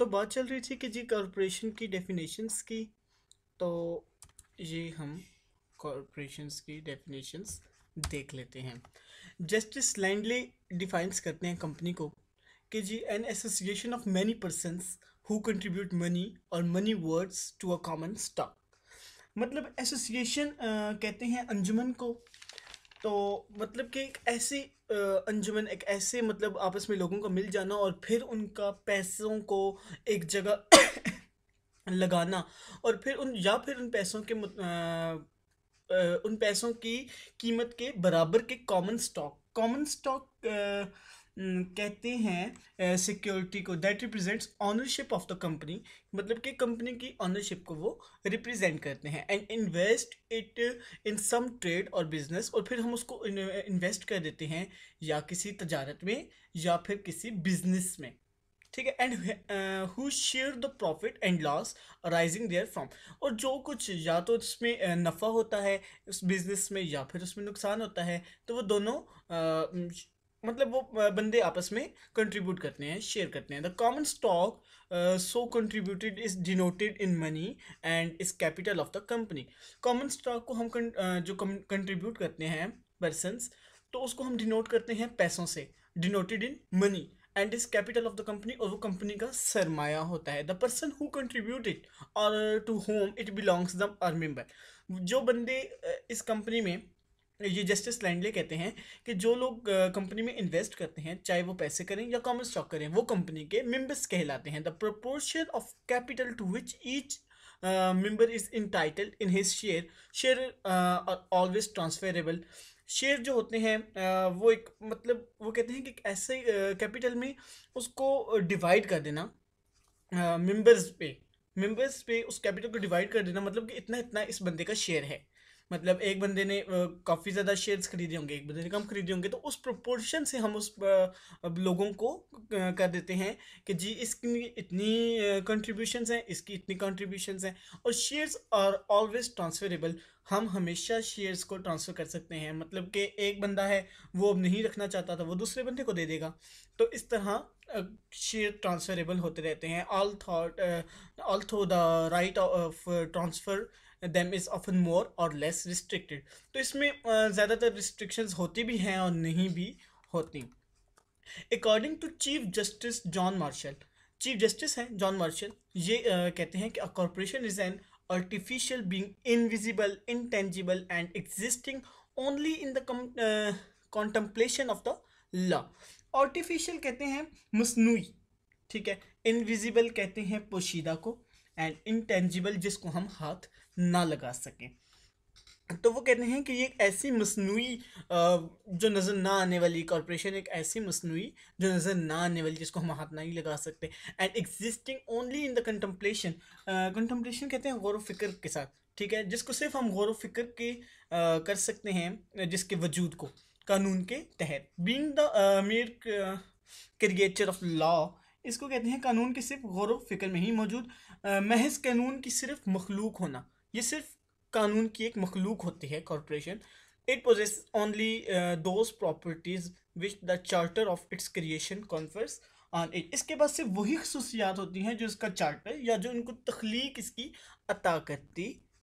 तो बात चल रही थी कि जी कॉरपोरेशन की डेफिनेशंस की तो ये हम कॉरपोरेशंस की डेफिनेशंस देख लेते हैं जस्टिस लैंडली डिफाइंस करते हैं कंपनी को कि जी an association of many persons who contribute money और money words to a common stock मतलब एसोसिएशन कहते हैं अंजुमन को तो मतलब कि एक ऐसी अंजुमन एक ऐसे मतलब आपस में लोगों का मिल जाना और फिर उनका पैसों को एक जगह लगाना और फिर उन या फिर उन पैसों के आ, उन पैसों की कीमत के बराबर के कॉमन स्टॉक कॉमन स्टॉक कहते हैं सिक्योरिटी को that represents ownership of the company मतलब कि कंपनी की ऑनरशिप को वो रिप्रेजेंट करते हैं and invest it in some trade और बिजनेस और फिर हम उसको इन्वेस्ट कर देते हैं या किसी तजारत में या फिर किसी बिजनेस में ठीक है and who share the profit and loss rising there from और जो कुछ या तो उसमें नफ़ा होता है उस बिज़नेस में या फिर उसमें नुकसान होता है तो वो दोनों मतलब वो बंदे आपस में कंट्रीब्यूट करते हैं शेयर करते हैं the common stock so contributed is denoted in money and is capital of the company common stock को हम uh, जो कंट्रीब्यूट करते हैं पर्सनस तो उसको हम डिनोट करते हैं पैसों से denoted in money and is capital of the company और वो कंपनी का सरमाया होता है the person who contribute it और to whom it belongs them are member जो बंदे इस कंपनी में ये जस्टिस लैंडले कहते हैं कि जो लोग कंपनी में इन्वेस्ट करते हैं चाहे वो पैसे करें या कॉमन स्टॉक करें वो कंपनी के मेंबर्स कहलाते हैं the proportion of capital to which each member is entitled in his share share always transferable share जो होते हैं uh, वो एक मतलब वो कहते हैं कि ऐसे कैपिटल uh, में उसको डिवाइड कर देना मेंबर्स uh, पे मेंबर्स पे उस कैपिटल को डिवाइड कर देना मतलब कि इतना इतना इस बंदे का शेयर है मतलब एक बंदे ने काफ़ी ज़्यादा शेयर्स खरीदे होंगे एक बंदे ने कम खरीदे होंगे तो उस प्रोपोर्शन से हम उस लोगों को कर देते हैं कि जी इसकी इतनी कंट्रीब्यूशंस हैं इसकी इतनी कंट्रीब्यूशंस हैं और शेयर्स आर ऑलवेज ट्रांसफरेबल हम हमेशा शेयर्स को ट्रांसफ़र कर सकते हैं मतलब कि एक बंदा है वो अब नहीं रखना चाहता था वो दूसरे बंदे को दे देगा तो इस तरह शेयर ट्रांसफरेबल होते रहते हैं all thought all through the right of transfer them is often more or less restricted तो इसमें ज़्यादातर restrictions होती भी हैं और नहीं भी होती according to chief justice John Marshall chief justice हैं जॉन मार्शल ये uh, कहते हैं कि a corporation is an artificial being invisible intangible and existing only in the com- uh, contemplation of the law artificial कहते हैं मसनू ठीक है invisible कहते हैं पोशीदा को एंड इनटेंजिबल जिसको हम हाथ ना लगा सकें तो वो कहते हैं कि ये एक ऐसी मसनू जो नज़र ना आने वाली कॉरपोरेशन एक ऐसी मसनू जो नज़र ना आने वाली जिसको हम हाथ नहीं लगा सकते and existing only in the contemplation contemplation कहते हैं गौर फिक्र के साथ ठीक है जिसको सिर्फ हम गौर फिक्र के uh, कर सकते हैं जिसके वजूद को कानून के तहत being the mere creature of law इसको कहते हैं कानून के सिर्फ गौर फिक्र में ही मौजूद महज कानून की सिर्फ मखलूक होना ये सिर्फ कानून की एक मखलूक होती है corporation it possesses only those properties which the charter of its creation confers on it इसके बाद सिर्फ वही खसूसियात होती हैं जो इसका चार्टर या जो इनको तख्लीक इसकी अता करती